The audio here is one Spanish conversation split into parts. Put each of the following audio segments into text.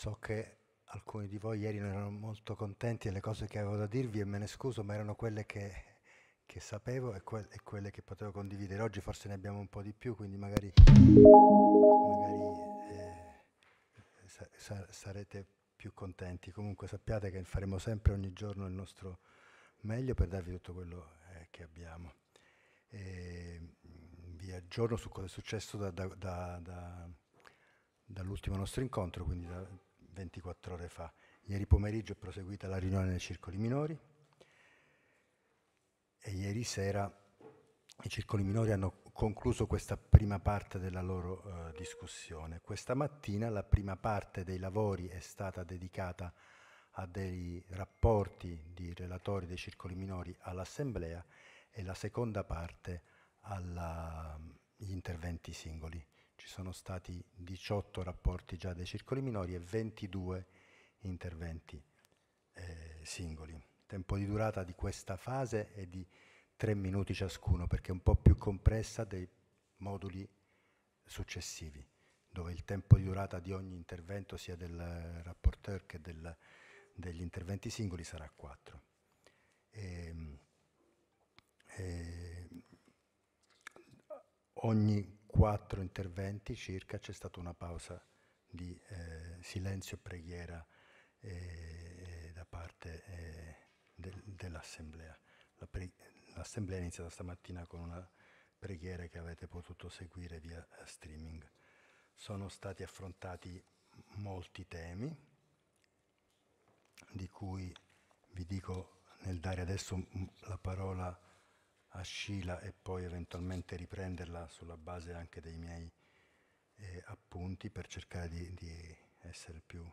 So che alcuni di voi ieri non erano molto contenti delle cose che avevo da dirvi e me ne scuso, ma erano quelle che, che sapevo e, que- e, quelle che potevo condividere. Oggi forse ne abbiamo un po' di più, quindi magari, magari eh, sa- sarete più contenti. Comunque sappiate che faremo sempre ogni giorno il nostro meglio per darvi tutto quello eh, che abbiamo. E mm, vi aggiorno su cosa è successo da, da, da, dall'ultimo nostro incontro, quindi da, 24 ore fa. Ieri pomeriggio è proseguita la riunione dei circoli minori e ieri sera i circoli minori hanno concluso questa prima parte della loro eh, discussione. Questa mattina la prima parte dei lavori è stata dedicata a dei rapporti di relatori dei circoli minori all'Assemblea e la seconda parte agli mm, interventi singoli ci sono stati 18 rapporti già dei circoli minori e 22 interventi eh, singoli. Il tempo di durata di questa fase è di 3 minuti ciascuno perché è un po' più compressa dei moduli successivi, dove il tempo di durata di ogni intervento sia del rapporteur che del, degli interventi singoli sarà 4. E, e ogni quattro interventi circa c'è stata una pausa di eh, silenzio e preghiera eh, da parte eh, del, dell'Assemblea. La pre- l'Assemblea è iniziata stamattina con una preghiera che avete potuto seguire via streaming. Sono stati affrontati molti temi, di cui vi dico nel dare adesso la parola a a Scila e poi eventualmente riprenderla sulla base anche dei miei eh, appunti per cercare di, di essere più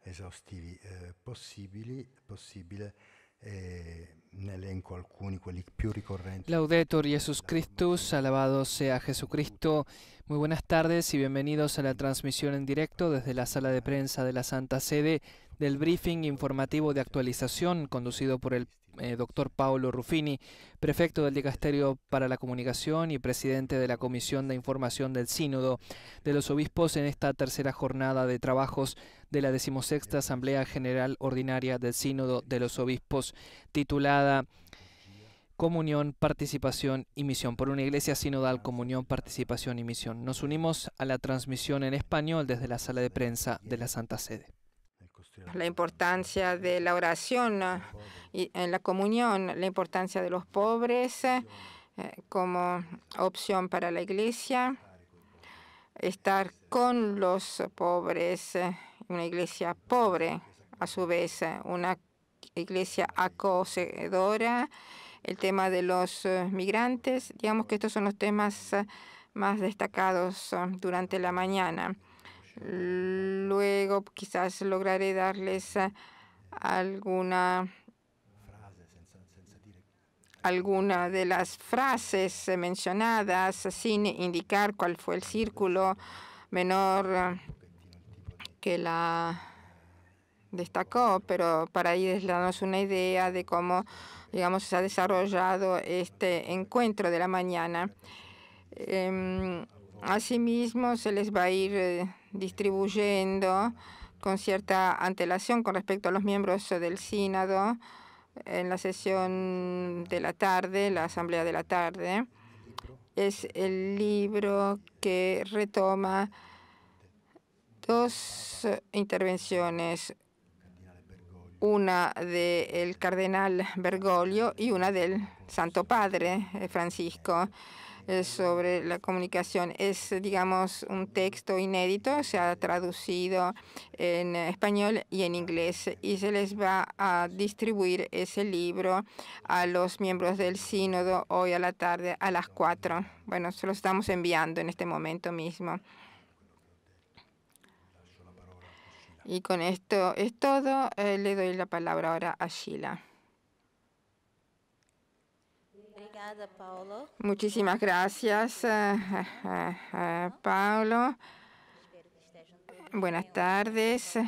esaustivi eh, possibile. Eh, ne elenco alcuni, quelli più ricorrenti. Laudetor Jesus Christus, alabado sea Jesucristo. Muy buenas tardes y bienvenidos a la transmisión en directo desde la sala de prensa de la Santa Sede del briefing informativo de actualización conducido por el eh, doctor Paolo Ruffini, prefecto del Dicasterio para la Comunicación y presidente de la Comisión de Información del Sínodo de los Obispos en esta tercera jornada de trabajos de la decimosexta Asamblea General Ordinaria del Sínodo de los Obispos, titulada comunión, participación y misión. Por una iglesia sinodal, comunión, participación y misión. Nos unimos a la transmisión en español desde la sala de prensa de la Santa Sede la importancia de la oración y en la comunión, la importancia de los pobres eh, como opción para la iglesia, estar con los pobres, eh, una iglesia pobre, a su vez, eh, una iglesia acogedora, el tema de los migrantes. Digamos que estos son los temas más destacados durante la mañana. Mm, luego quizás lograré darles alguna alguna de las frases mencionadas sin indicar cuál fue el círculo menor ah, que la destacó, pero para ir darnos una idea de cómo, digamos, se ha desarrollado este encuentro de la mañana. Em, Asimismo, se les va a ir eh, distribuyendo con cierta antelación con respecto a los miembros del sínodo en la sesión de la tarde, la asamblea de la tarde. Es el libro que retoma dos intervenciones, una del cardenal Bergoglio y una del Santo Padre eh, Francisco. Eh, sobre la comunicación. Es, digamos, un texto inédito, se ha traducido en español y en inglés y se les va a distribuir ese libro a los miembros del sínodo hoy a la tarde a las 4. Bueno, se lo estamos enviando en este momento mismo. Y con esto es todo. Eh, le doy la palabra ahora a Sheila. Muchísimas gracias, eh, eh, eh, Paulo. Buenas tardes.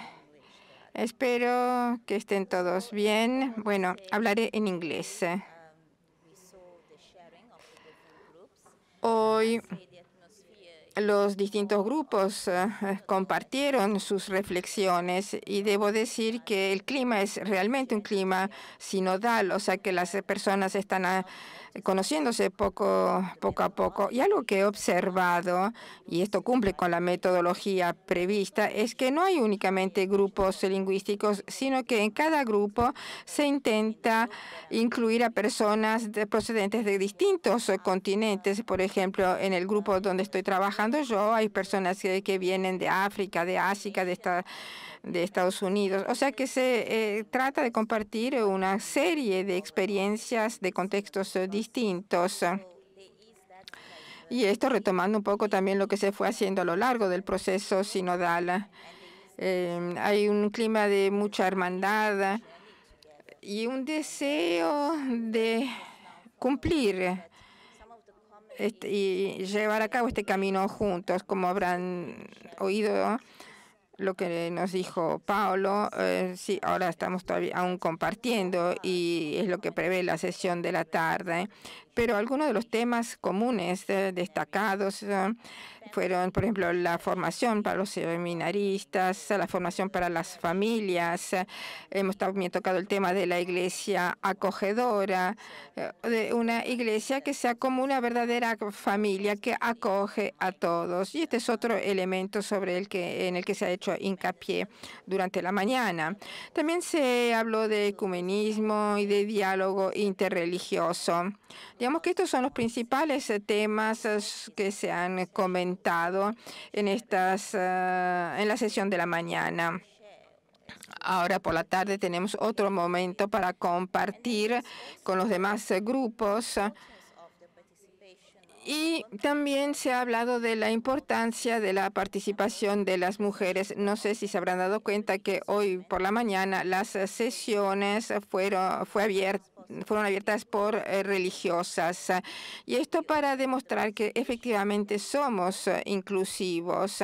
Espero que estén todos bien. Bueno, hablaré en inglés. Hoy los distintos grupos eh, compartieron sus reflexiones y debo decir que el clima es realmente un clima sinodal, o sea que las personas están ah, conociéndose poco, a poco. Y algo que he observado, y esto cumple con la metodología prevista, es que no hay únicamente grupos lingüísticos, sino que en cada grupo se intenta incluir a personas de, procedentes de distintos continentes. Por ejemplo, en el grupo donde estoy trabajando, yo, hay personas que, vienen de África, de Asia, de, Estados Unidos. O sea que se eh, trata de compartir una serie de experiencias de contextos eh, distintos. Y esto retomando un poco también lo que se fue haciendo a lo largo del proceso sinodal. Em, hay un clima de mucha hermandad y un deseo de cumplir este, y llevar a cabo este camino juntos, como habrán oído lo que nos dijo Paolo, eh, ahora estamos todavía aún compartiendo y es lo que prevé la sesión de la tarde. Pero algunos de los temas comunes eh, destacados eh, fueron, por ejemplo, la formación para los seminaristas, la formación para las familias. Eh, hemos también tocado el tema de la iglesia acogedora, de una iglesia que sea como una verdadera familia que acoge a todos. Y este es otro elemento sobre el que en el que se ha hecho hincapié durante la mañana. También se habló de ecumenismo y de diálogo interreligioso que estos son los principales eh, temas eh, que se han eh, comentado en, estas, ah, en la sesión de la mañana. Ahora por la tarde tenemos otro momento para compartir con los demás grupos y también se ha hablado de la importancia de la participación de las mujeres. No sé si se habrán dado cuenta que hoy por la mañana las sesiones fueron, fue fueron abiertas por eh, religiosas. Y esto para demostrar que efectivamente somos eh, inclusivos.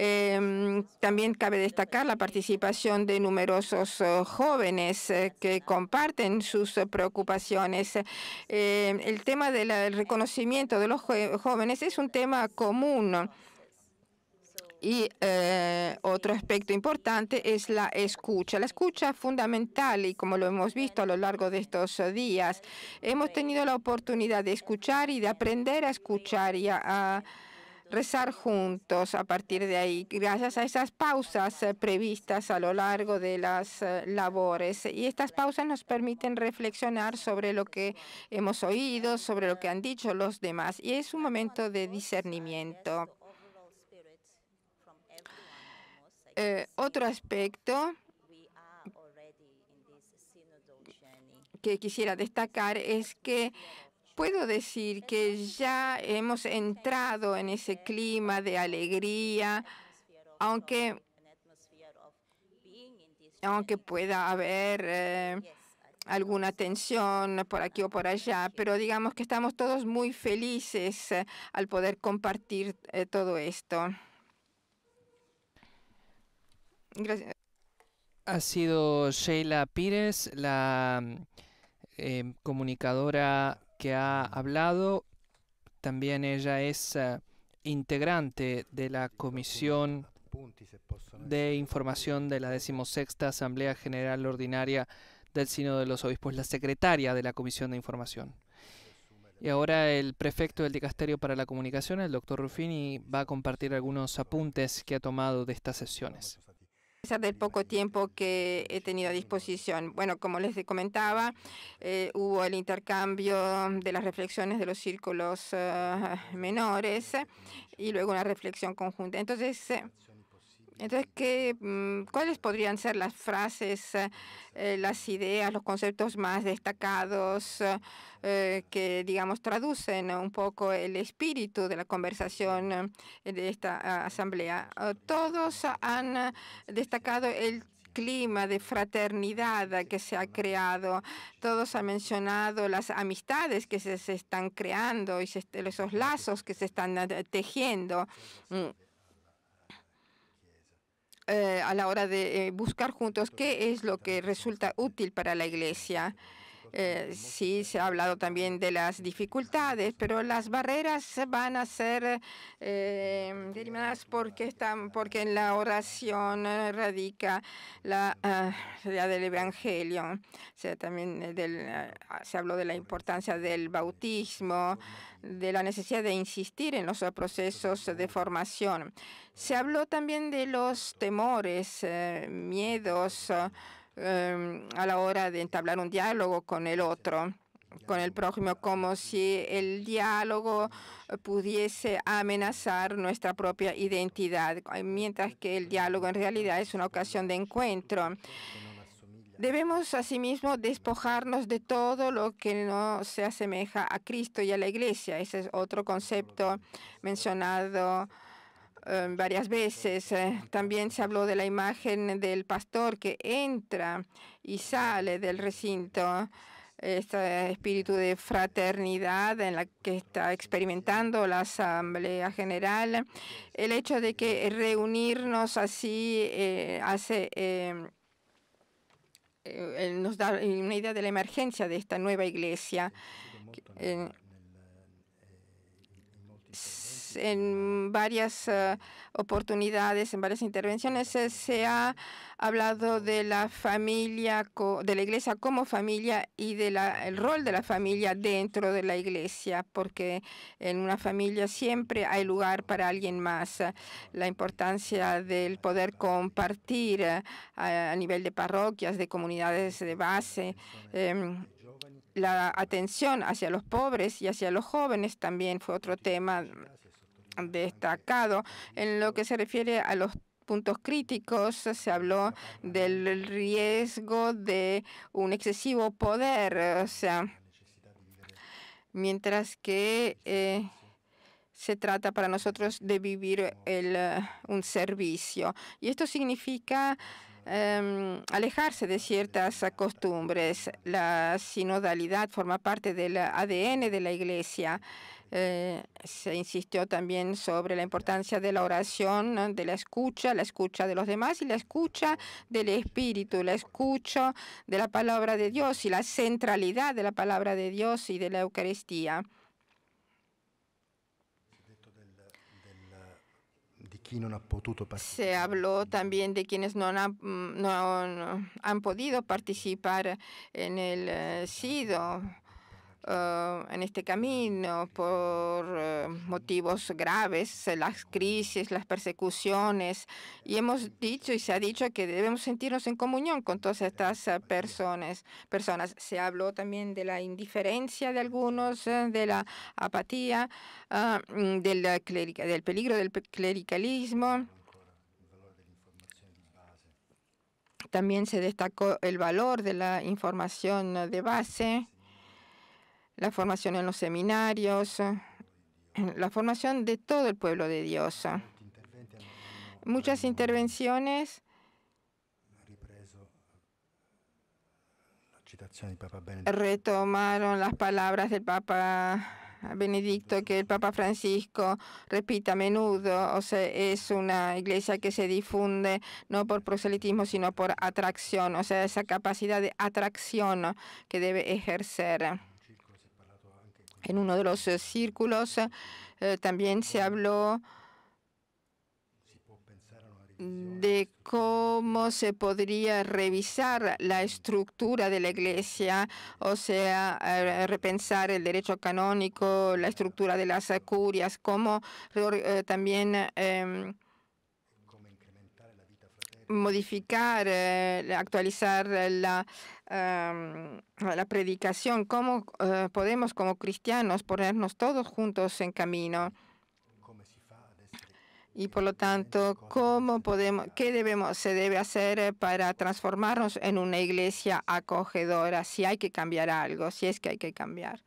Em, también cabe destacar la participación de numerosos eh, jóvenes que comparten sus preocupaciones. Em, el tema del reconocimiento de los jóvenes es un tema común. Y eh, otro aspecto importante es la escucha. La escucha es fundamental y como lo hemos visto a lo largo de estos días, hemos tenido la oportunidad de escuchar y de aprender a escuchar y a rezar juntos a partir de ahí, gracias a esas pausas eh, previstas a lo largo de las eh, labores. Y estas pausas nos permiten reflexionar sobre lo que hemos oído, sobre lo que han dicho los demás. Y es un momento de discernimiento. Eh, otro aspecto que quisiera destacar es que puedo decir que ya hemos entrado en ese clima de alegría, aunque, aunque pueda haber eh, alguna tensión por aquí o por allá, pero digamos que estamos todos muy felices eh, al poder compartir eh, todo esto. Ha sido Sheila Pires, la mm, em, comunicadora que ha hablado. También ella es eh, integrante de la Comisión de Información de la decimosexta Asamblea General Ordinaria del Sino de los Obispos, la secretaria de la Comisión de Información. Y ahora el prefecto del Dicasterio para la Comunicación, el doctor Ruffini, va a compartir algunos apuntes que ha tomado de estas sesiones pesar del poco tiempo que he tenido a disposición. Bueno, como les comentaba, eh, hubo el intercambio de las reflexiones de los círculos eh, menores y luego una reflexión conjunta. Entonces, eh, entonces, mm, ¿cuáles podrían ser las frases, eh, eh, las ideas, los conceptos más destacados eh, que, digamos, traducen un poco el espíritu de la conversación de esta asamblea? Todos han destacado el clima de fraternidad que se ha creado. Todos han mencionado las amistades que se, están creando y esos lazos que se están tejiendo. Mm, eh, a la hora de eh, buscar juntos qué es lo que resulta útil para la Iglesia. Eh, sí, se ha hablado también de las dificultades, pero las barreras van a ser eh, porque, están, porque en la oración eh, radica la idea eh, del Evangelio. sea, también se habló de la importancia del bautismo, de la necesidad de insistir en los procesos de formación. Se habló también de los temores, miedos, Em, a la hora de entablar un diálogo con el otro con el prójimo, como si el diálogo pudiese amenazar nuestra propia identidad, eh, mientras que el diálogo en realidad es una ocasión de encuentro. Debemos asimismo despojarnos de todo lo que no se asemeja a Cristo y a la Iglesia. Ese es otro concepto mencionado Em, varias veces. Eh, también se habló de la imagen del pastor que entra y sale del recinto. Este espíritu de fraternidad en la que está experimentando la Asamblea General. El hecho de que reunirnos así eh, hace... Em, eh, nos da una idea de la emergencia de esta nueva iglesia en varias eh, oportunidades, en varias intervenciones, eh, se, ha hablado de la familia, de la iglesia como familia y del el rol de la familia dentro de la iglesia, porque en una familia siempre hay lugar para alguien más. Eh, la importancia del poder compartir a, nivel de parroquias, de comunidades de base la atención hacia los pobres y hacia los jóvenes también fue otro tema destacado. En lo que se refiere a los puntos críticos, se habló del riesgo de un excesivo poder, o sea, mientras que eh, se trata para nosotros de vivir el, eh, un servicio. Y esto significa Em, alejarse de ciertas costumbres. La sinodalidad forma parte del ADN de la Iglesia. Eh, se insistió también sobre la importancia de la oración, de la escucha, la escucha de los demás y la escucha del Espíritu, la escucha de la palabra de Dios y la centralidad de la palabra de Dios y de la Eucaristía. Se habló también de quienes no han, mm, no han podido participar en el eh, SIDO Ah, en este camino por eh, motivos graves, eh, las crisis, las persecuciones. Y hemos dicho y se ha dicho que debemos sentirnos en comunión con todas estas eh, personas. personas. Se habló también de la indiferencia de algunos, de la apatía, ah, mm, del peligro del clericalismo. También se destacó el valor de la información de base la formación en los seminarios, la formación de todo el pueblo de Dios. Muchas intervenciones. Retomaron las palabras del Papa Benedicto que el Papa Francisco repita a menudo, o sea, es una iglesia que se difunde no por proselitismo, sino por atracción, o sea, esa capacidad de atracción que debe ejercer. En uno de los eh, círculos eh, eh, también se habló de cómo se podría revisar la estructura de la iglesia, o sea, repensar el derecho canónico, la estructura de las curias, cómo también em, modificar, actualizar la la predicación, cómo eh, podemos como cristianos ponernos todos juntos en camino. Y por lo tanto, ¿cómo podemos, qué debemos, se debe hacer eh, para transformarnos en una iglesia acogedora? Si hay que cambiar algo, si es que hay que cambiar.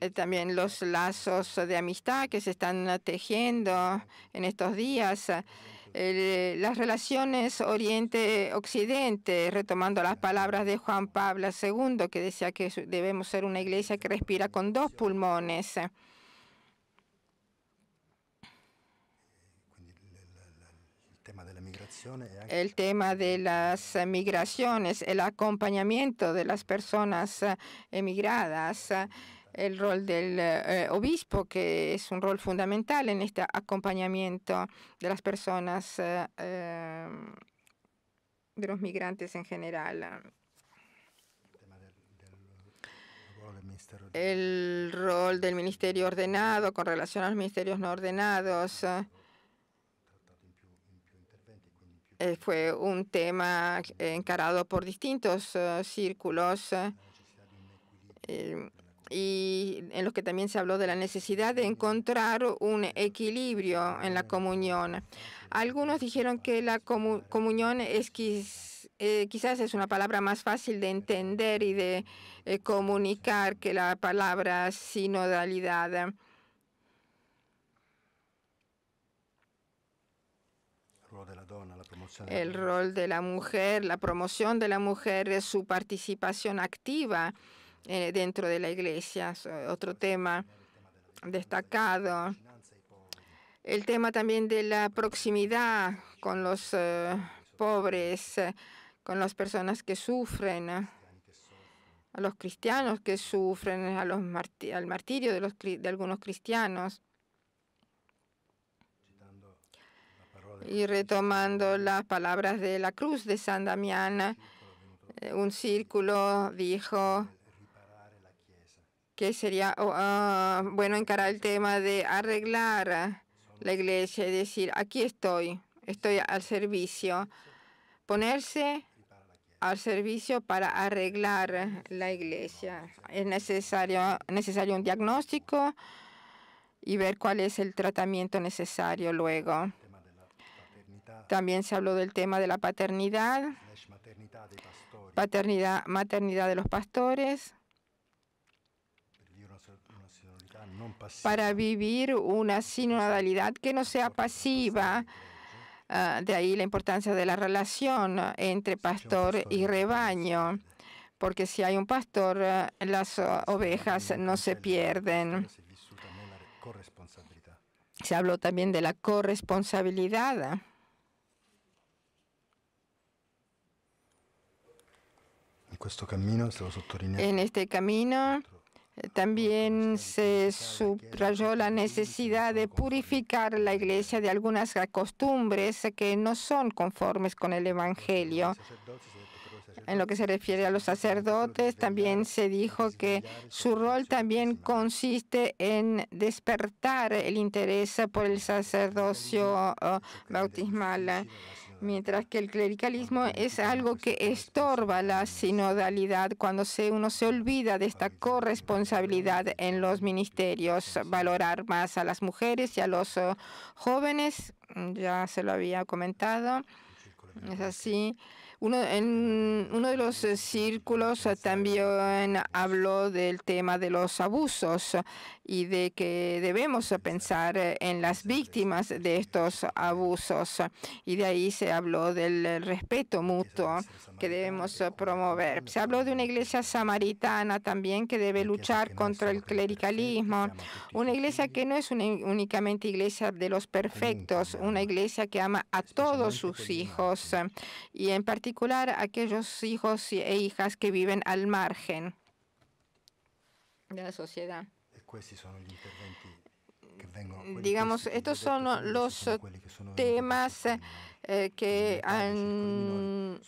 Eh, también los lazos de amistad que se están tejiendo en estos días eh, las relaciones Oriente-Occidente, retomando las palabras de Juan Pablo II, que decía que debemos ser una iglesia que respira con dos pulmones. El tema de las migraciones, el acompañamiento de las personas eh, emigradas el rol del eh, obispo, que es un rol fundamental en este acompañamiento de las personas, eh, em, de los migrantes en general. Ah. El rol del ministerio ordenado con relación a los ministerios no ordenados ah. eh, fue un tema encarado por distintos ah, círculos y en los que también se habló de la necesidad de encontrar un equilibrio en la comunión. Algunos dijeron que la comunión es eh, quizás es una palabra más fácil de entender y de eh, comunicar que la palabra sinodalidad. El rol de la mujer, la promoción de la mujer, su participación activa eh, dentro de la iglesia. Otro tema destacado. El tema también de la proximidad con los eh, pobres, eh, con las personas que sufren, a los cristianos que sufren, a los al martirio de, los, de algunos cristianos. Y retomando las palabras de la cruz de San Damián, un círculo dijo, que sería, ah, bueno, encarar el tema de arreglar la iglesia y decir, aquí estoy, estoy al servicio, ponerse al servicio para arreglar la iglesia. Es necesario, necesario un diagnóstico y ver cuál es el tratamiento necesario luego. También se habló del tema de la paternidad, paternidad, maternidad de los pastores para vivir una sinodalidad que no sea pasiva. Ah, de ahí la importancia de la relación entre pastor y rebaño, porque si hay un pastor, ah, las ovejas no se pierden. Se habló también de la corresponsabilidad. En este camino también se subrayó la necesidad de purificar la iglesia de algunas costumbres que no son conformes con el Evangelio. Eh, en lo que se refiere a los sacerdotes, también se dijo que su rol también consiste en despertar el interés por el sacerdocio eh, bautismal mientras que el clericalismo es algo que estorba la sinodalidad cuando se, uno se olvida de esta corresponsabilidad en los ministerios, valorar más a las mujeres y a los eh, jóvenes, ya se lo había comentado, es así. Uno, en uno de los eh, círculos eh, también habló del tema de los abusos y de que debemos eh, pensar en las víctimas de estos abusos. Y de ahí se habló del respeto mutuo que debemos promover. Se habló de una iglesia samaritana también que debe luchar contra el clericalismo. Una iglesia que no es una, únicamente iglesia de los perfectos, una iglesia que ama a todos sus hijos y en particular particular aquellos hijos e hijas que viven al margen de la sociedad. Eh, digamos, estos son los temas que eh, han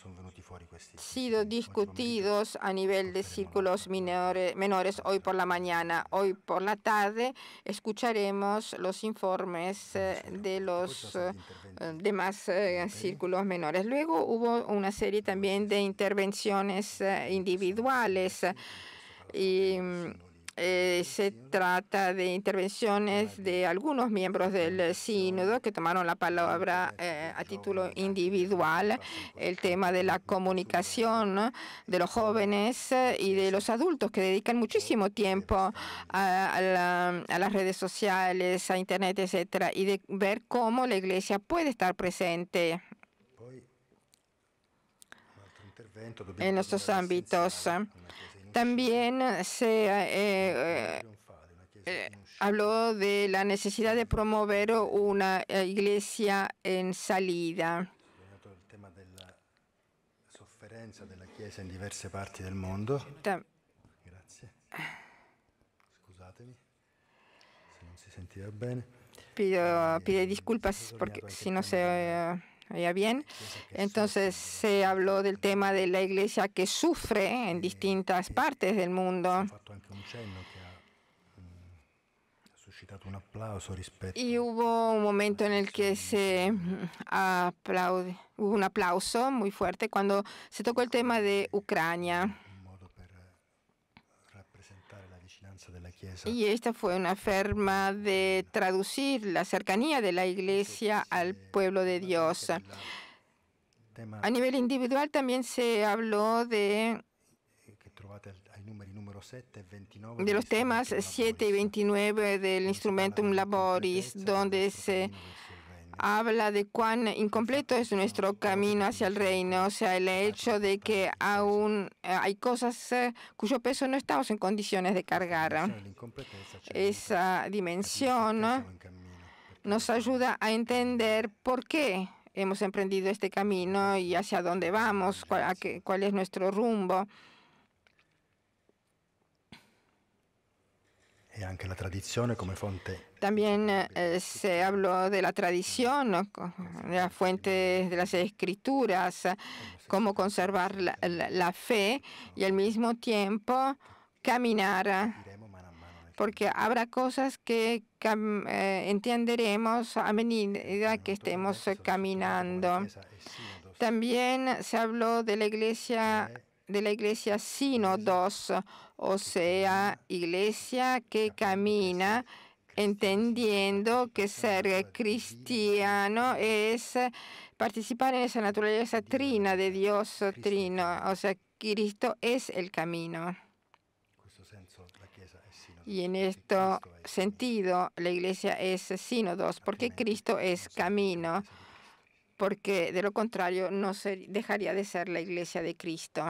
sido discutidos a nivel de círculos menores hoy por la mañana. Hoy por la tarde escucharemos los informes eh, de los demás círculos menores. Luego hubo una serie también de intervenciones individuales. Eh, se trata de intervenciones de algunos miembros del eh, sínodo que tomaron la palabra eh, a título individual. El tema de la comunicación de los jóvenes y de los adultos que dedican muchísimo tiempo a, las redes sociales, a Internet, etcétera, y de ver cómo la Iglesia puede estar presente en nuestros ámbitos. También se eh, eh, habló de la necesidad de promover una eh, iglesia en salida. Pido, disculpas porque si no se bien? Entonces se habló del tema de la iglesia que sufre en distintas partes del mundo. Mm, y hubo un momento en el que se mm, aplaude, hubo un aplauso muy fuerte cuando se tocó el tema de Ucrania. Y esta fue una forma de traducir la cercanía de la Iglesia al pueblo de Dios. A nivel individual también se habló de los temas 7 y 29 del Instrumentum Laboris, donde se habla de cuán incompleto es nuestro camino hacia el reino, o sea, el hecho de que aún eh, hay cosas eh, cuyo peso no estamos en condiciones de cargar. Esa dimensión nos ayuda a entender por qué hemos emprendido este camino y hacia dónde vamos, cuál, es nuestro rumbo. También eh, eh, se habló de la tradición, de las fuentes de las escrituras, cómo conservar la, fe y al mismo tiempo caminar, porque habrá cosas que eh, entenderemos a medida que estemos caminando. E También se habló de la iglesia de la iglesia sino dos o sea, iglesia que camina entendiendo que ser cristiano es eh, participar en esa naturaleza trina de Dios eh, trino, o sea, Cristo es el camino. Y en este sentido, la iglesia es sínodos, porque Cristo es camino, porque de lo contrario no se dejaría de ser la iglesia de Cristo.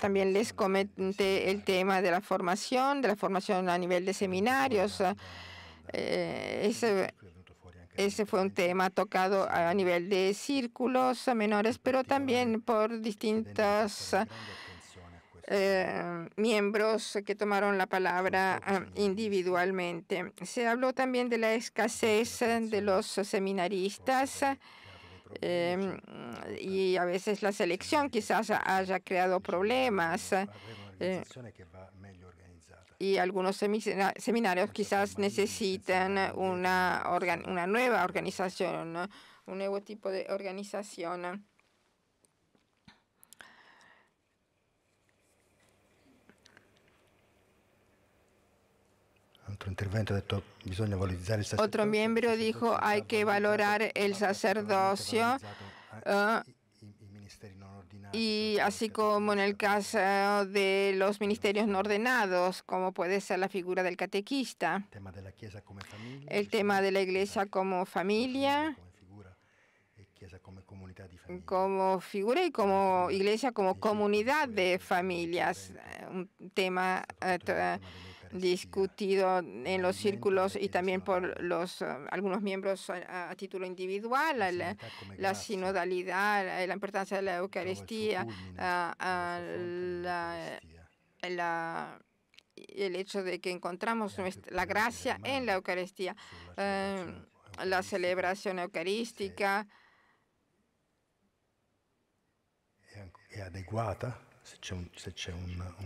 También les comenté el tema de la formación, de la formación a nivel de seminarios. ese, fue un tema tocado a nivel de círculos menores, pero también por distintos eh, miembros que tomaron la palabra ah, individualmente. Se habló también de la escasez eh, de los seminaristas. Em, y a veces la selección quizás haya creado problemas. Eh, y algunos seminarios quizás necesitan una, una nueva organización, un nuevo tipo de organización. otro Otro miembro dijo hay que valorar el sacerdocio. y así como en el caso de los ministerios no ordenados, como puede ser la figura del catequista, el tema de la iglesia como familia, como figura y como iglesia como comunidad de familias, eh, un tema discutido en los círculos y también por los ah, algunos miembros a, título individual, la, sinodalidad, la importancia de la Eucaristía, el hecho de que encontramos la gracia en la Eucaristía, em, la celebración eucarística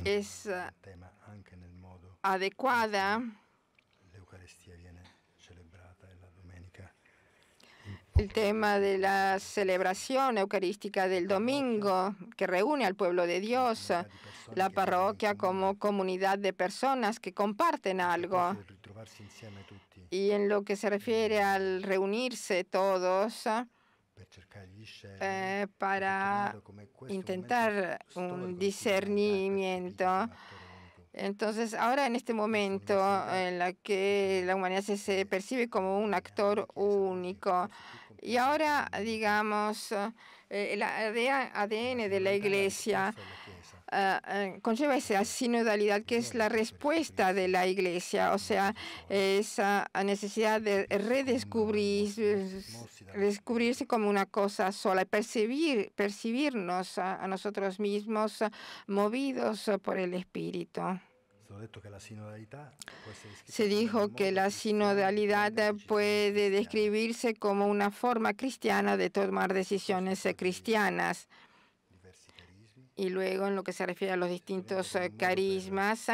es adecuada. El tema de la celebración eucarística del domingo que reúne al pueblo de Dios, la parroquia como comunidad de personas que comparten algo. Y en lo que se refiere al reunirse todos, eh, para intentar un discernimiento entonces, ahora en este momento en eh, la que la humanidad se, percibe como un actor único, y ahora, digamos, eh, el ADN de la Iglesia eh, conlleva esa sinodalidad que es la respuesta de la Iglesia, o sea, esa necesidad de redescubrirse descubrirse como una cosa sola, percibir, percibirnos a nosotros mismos movidos por el Espíritu. Se dijo que la sinodalidad pues, puede describirse como una forma cristiana de tomar pues, decisiones eh, cristianas. Y luego, en lo que se refiere a los distintos eh, carismas,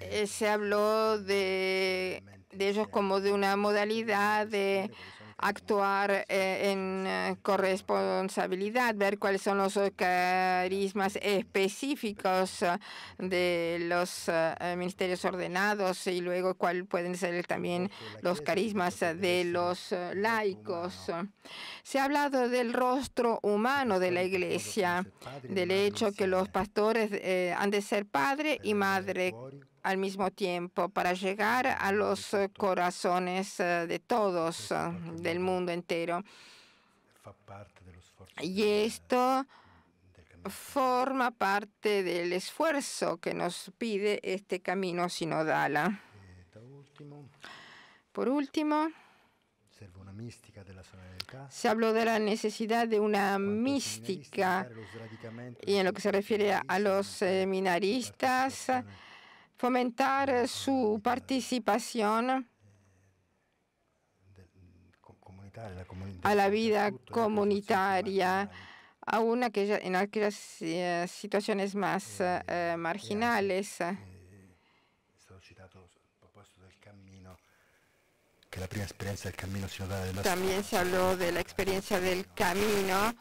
eh, se habló de, ellos como de una modalidad pues, de actuar eh, en eh, corresponsabilidad, ver cuáles son los eh, carismas específicos de los ministerios ordenados y luego cuáles pueden ser también los carismas de los laicos. Se ha hablado del rostro humano de la iglesia, del hecho que los pastores han de ser padre y madre al mismo tiempo para llegar a los eh, corazones eh, de todos, eh, del mundo entero. Y esto forma parte del esfuerzo que nos pide este camino sinodal. Por último, se habló de la necesidad de una mística y en lo que se refiere a los seminaristas, fomentar eh, su participación a la vida comunitaria, aún en aquellas eh, situaciones más eh, marginales. También se habló de la experiencia del camino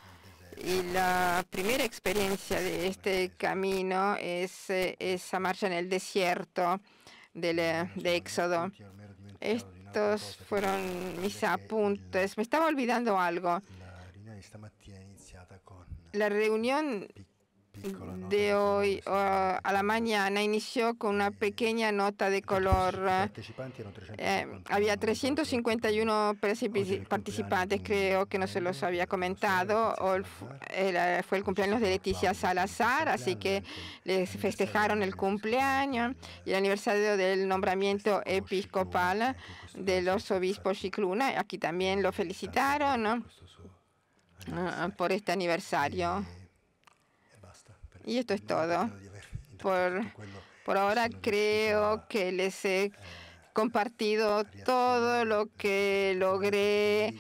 y la primera experiencia de este camino es eh, esa marcha en el desierto del, de Éxodo. Estos fueron mis apuntes. Me estaba olvidando algo. La reunión de hoy ah, a la mañana inició con una pequeña nota de pues, color. Ah, eh, había 351 participantes, creo que no se los había comentado. fue el cumpleaños de Leticia Salazar, así que les festejaron el cumpleaños y el aniversario del nombramiento este episcopal del obispo Chicluna. Aquí también lo felicitaron ¿no? Ah, por este aniversario. Y esto es todo. Por, ahora creo que les he eh, compartido todo este lo que logré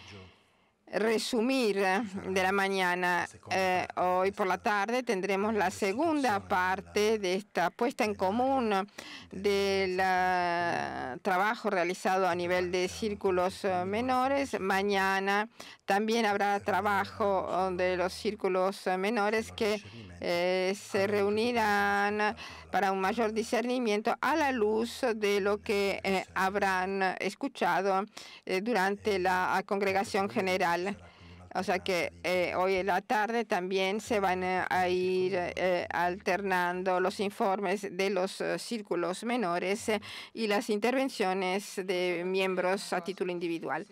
resumir de la mañana. Eh, hoy por la tarde tendremos la segunda parte de esta puesta en común del trabajo realizado a nivel de círculos eh, menores. Mañana también habrá trabajo de los círculos menores que eh, se ah, reunirán para un mayor discernimiento a la luz de lo que eh, habrán escuchado eh, durante la congregación general. O sea que hoy en la tarde también se van a ir alternando los informes de los círculos menores y las intervenciones de miembros a título individual.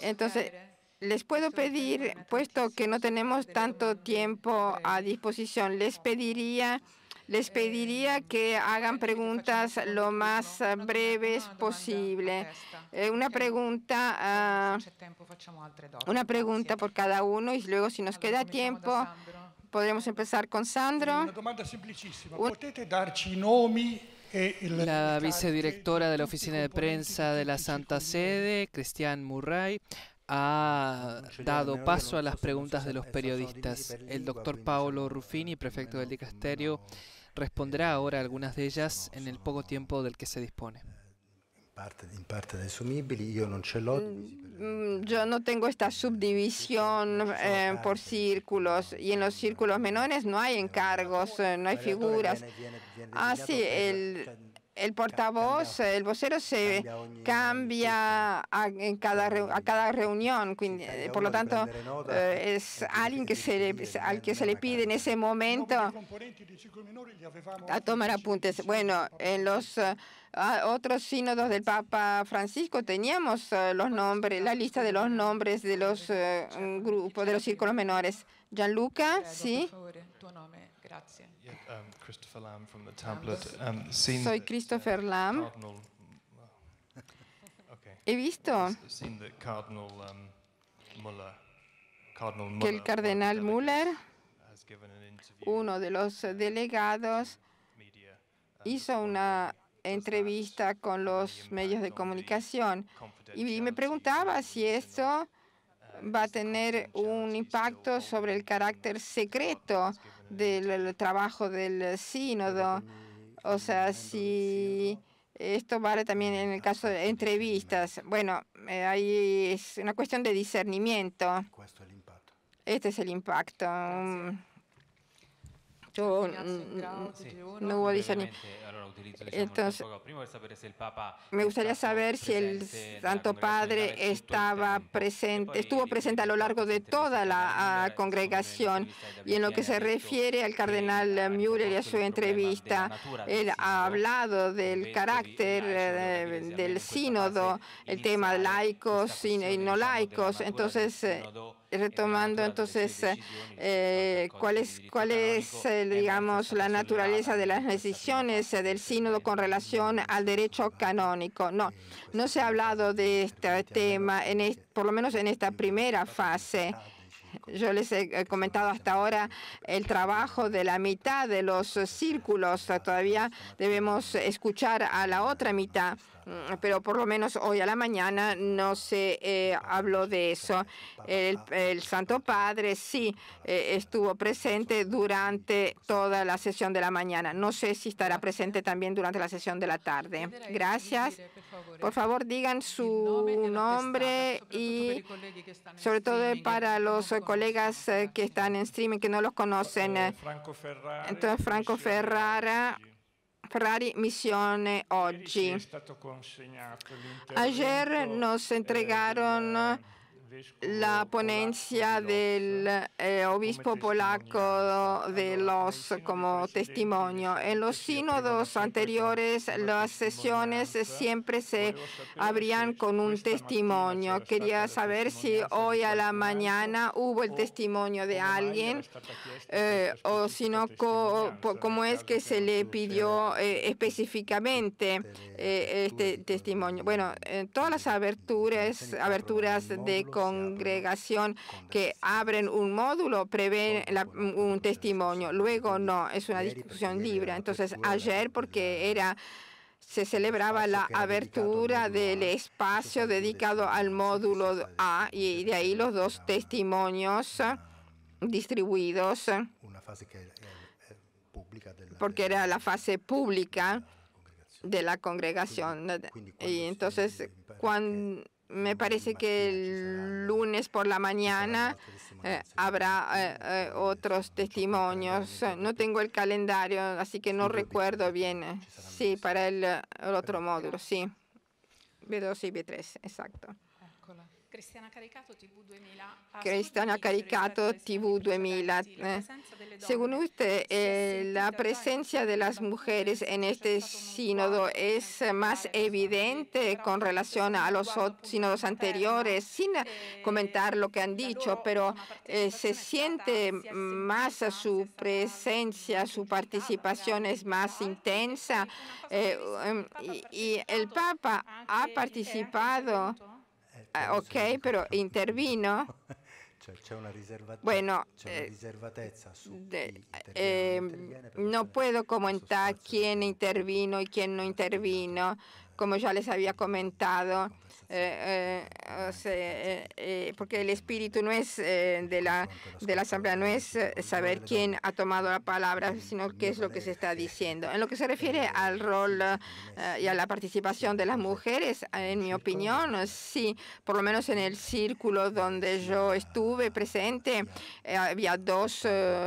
Entonces, les pues, puedo pedir, puesto que no tenemos tanto tiempo a disposición, les pediría, les pediría eh, que hagan preguntas lo más breves posible. Eh, una pregunta, ah, una pregunta por cada uno y luego si nos queda tiempo podremos empezar con Sandro. Una e La vicedirectora de la oficina de prensa de la Santa Sede, Cristian Murray, ha dado paso a las preguntas de los periodistas. El doctor Paolo Ruffini, prefecto del dicasterio, responderá eh, ahora algunas de ellas en el poco tiempo del que se dispone. Eh, mm, mm, yo no tengo esta subdivisión eh, por círculos y en los círculos menores no hay encargos, no hay figuras. Ah, sí, el el portavoz, el vocero se cambia a, en cada, a cada reunión, por lo tanto eh, es alguien que se al que se le pide en ese momento a tomar apuntes. Bueno, en los eh, otros sínodos del Papa Francisco teníamos eh, los nombres, la lista de los nombres de los grupos, de los círculos menores. Gianluca, sí. Um, Christopher um, Soy Christopher Lamb. He visto um, que el cardenal Muller, uno de los delegados, hizo una entrevista con los medios de comunicación y me preguntaba si esto uh, va a tener un impacto sobre el carácter secreto del trabajo del eh, sínodo. O sea, si esto vale también en el caso de entrevistas. Bueno, eh, ahí es una cuestión de discernimiento. Este es el impacto. Mm no hubo Entonces, me gustaría saber si el Santo Padre estaba presente, estuvo presente a lo largo de toda la ah, congregación. Y en lo que se refiere al cardenal Müller y a su entrevista, él ha hablado del carácter eh, del sínodo, el tema laicos y no laicos. Entonces, eh, retomando entonces eh, eh, cuál es, cuál es eh, digamos, la naturaleza de las decisiones del sínodo con relación al derecho ah, canónico. No, no pues, se ha hablado de este tema, en por lo menos en esta primera fase. Yo les he pues, comentado hasta ahora pues, el trabajo de la mitad de los círculos. Todavía debemos escuchar a la otra mitad. Mm, pero por lo menos hoy a la mañana no se eh, habló de eso. El, Santo Padre sí eh, estuvo presente durante toda la sesión de la mañana. No sé si estará presente también durante la sesión de la tarde. Gracias. Por favor, digan su nombre y sobre todo eh, para los colegas que están en streaming que no los conocen. Entonces, Franco Ferrara. Ferrari missione oggi. A Ayer nos entregaron la ponencia del eh, obispo polaco de los como testimonio. En los sínodos anteriores las sesiones siempre se abrían con un testimonio. Quería saber si hoy a la mañana hubo el testimonio de alguien eh, o si no, cómo es que se le pidió eh, específicamente este testimonio. Bueno, todas las aberturas, aberturas de congregación que abren un módulo, prevé un testimonio. Luego no, es una discusión libre. Entonces, ayer, porque era se celebraba la abertura del espacio dedicado al módulo A y de ahí los dos testimonios distribuidos, porque era la fase pública de la congregación. Y entonces, cuando me parece que el lunes por la mañana eh, habrá eh, eh, otros este, testimonios. No tengo el calendario, así que no recuerdo bien. Sí, para el, el otro módulo, sí. B2 y B3, exacto. Cristiana Caricato TV 2000. 2000. Según usted, eh, la presencia de las mujeres en este sínodo es más evidente con relación a los sínodos anteriores, sin eh, comentar lo que han dicho, pero eh, se siente más su presencia, su participación es más intensa em, y el Papa ha participado Ah, ok, pero intervino. bueno, no puedo comentar quién intervino y quién no intervino, como ya les había comentado. Eh, eh, eh, eh, porque el espíritu no es de, la, de la asamblea, no es saber quién ha tomado la palabra, sino qué es lo que se está diciendo. En lo que se refiere al rol y a la participación de las mujeres, en mi opinión, sí, por lo menos en el círculo donde yo estuve presente, había dos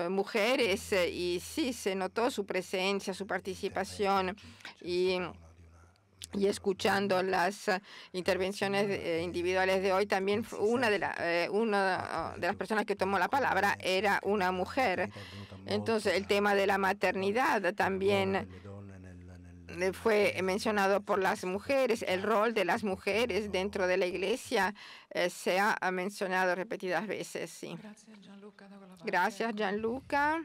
mujeres y sí, se notó su presencia, su participación y y escuchando las eh, intervenciones eh, individuales de hoy, también una de, la, eh, ah, de las personas que tomó la palabra era una mujer. Entonces, el tema de la maternidad también fue mencionado por las mujeres, el rol de las mujeres dentro de la iglesia se ha mencionado repetidas veces. Gracias, Gianluca. Gracias, Gianluca.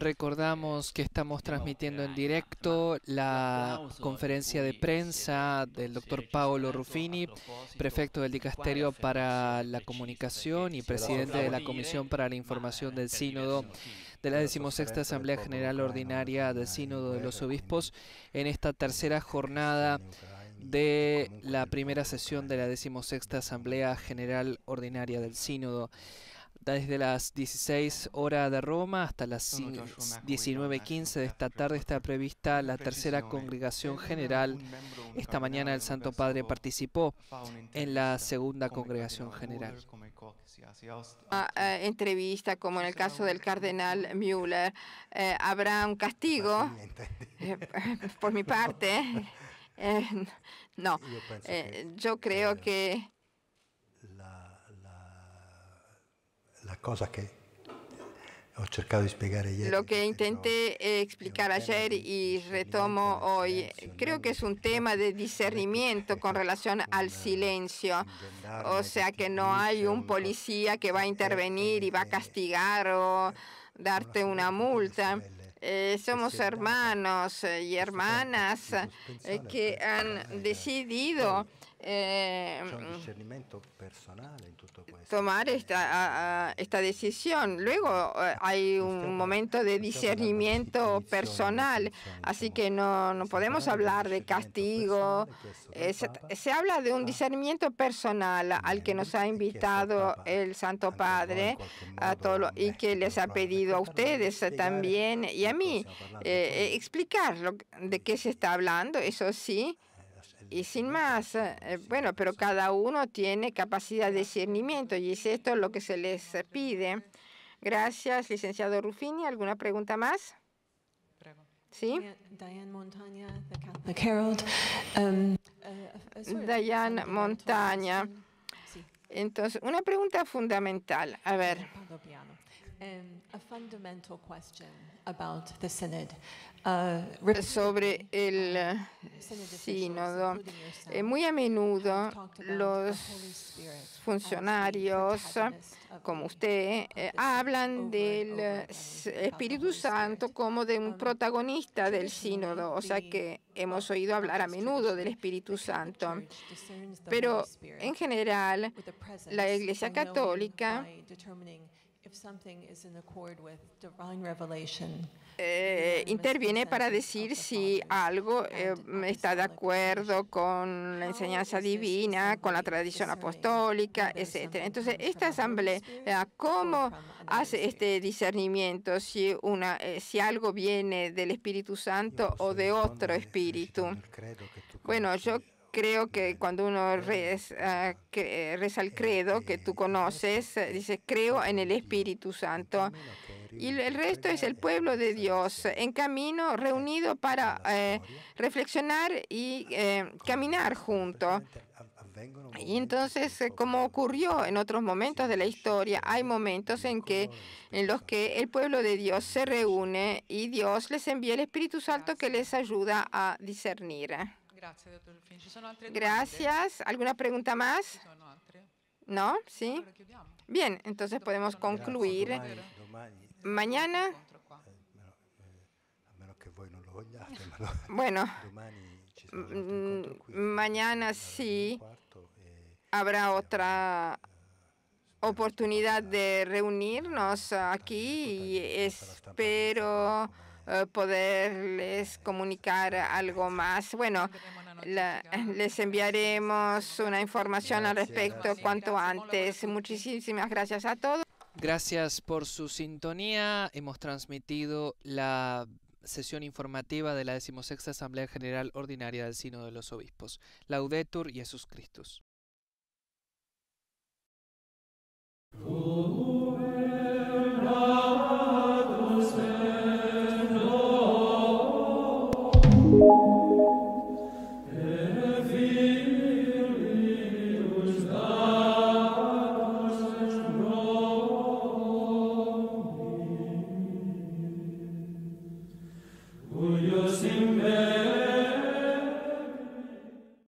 Recordamos que estamos transmitiendo en eh, directo la conferencia de prensa del doctor Paolo Ruffini, prefecto del Dicasterio para la Comunicación y presidente de la Comisión para la Información del Sínodo de la decimosexta Asamblea General Ordinaria del Sínodo de los Obispos en esta tercera jornada de la primera sesión de la decimosexta Asamblea General Ordinaria del Sínodo. Desde las 16 horas de Roma hasta las 19.15 de esta tarde está prevista la tercera congregación general. Esta mañana el Santo Padre participó en la segunda congregación general. Una ah, eh, entrevista, como en el caso del cardenal Müller, eh, habrá un castigo eh, por mi parte. no, yo creo que cosa que he de Lo que intenté eh, explicar ayer y retomo hoy, creo que es un tema de discernimiento con relación al silencio. O sea que no hay un policía que va a intervenir y va a castigar o darte una multa. Eh, somos hermanos eh, y hermanas que han decidido eh, mm, tomar esta, decisión. Luego eh, hay un momento de discernimiento personal, así que no, podemos hablar de castigo. Eh, se, habla de un ah. discernimiento personal al que nos ha invitado el Santo Padre a y que les ha pedido a ustedes también y a mí eh, explicar de qué se está hablando, eso sí y sin más, eh, eh, bueno, pero cada uno tiene capacidad de discernimiento y es esto lo que se les eh, pide. Gracias, licenciado Ruffini. ¿Alguna pregunta más? ¿Sí? Diane Montaña, The Herald. Diane Montaña. Em, Entonces, una pregunta fundamental. A ver, sobre el sínodo. Eh, muy a menudo los funcionarios, eh, como usted, eh, hablan del Espíritu Santo como de un um, protagonista del sínodo, o sea que hemos oído hablar a menudo del Espíritu Santo. Pero en general, la Iglesia Católica interviene para decir si algo em, está de acuerdo con la enseñanza divina, con la tradición apostólica, etc. Entonces, esta asamblea, ah, ¿cómo hace este discernimiento si, eh, si algo viene del Espíritu Santo o de otro espíritu? Bueno, yo creo que cuando uno ah, reza, el credo que tú conoces, eh, dice, creo en el Espíritu Santo. Y el resto es el pueblo de Dios en camino, reunido para eh, reflexionar y eh, caminar junto. Y entonces, como ocurrió en otros momentos de la historia, hay momentos en, que, en los que el pueblo de Dios se reúne y Dios les envía el Espíritu Santo que les ayuda a discernir. Gracias. ¿Alguna pregunta más? ¿No? ¿Sí? Bien, entonces podemos concluir. Mañana. Bueno, mañana sí e habrá otra eh, oportunidad de reunirnos aquí y espero eh, poderles comunicar algo más. Bueno, les enviaremos una información al respecto cuanto antes. Muchísimas gracias a todos. Gracias por su sintonía. Hemos transmitido la sesión informativa de la decimosexta Asamblea General Ordinaria del Sino de los Obispos. Laudetur Jesús Christus.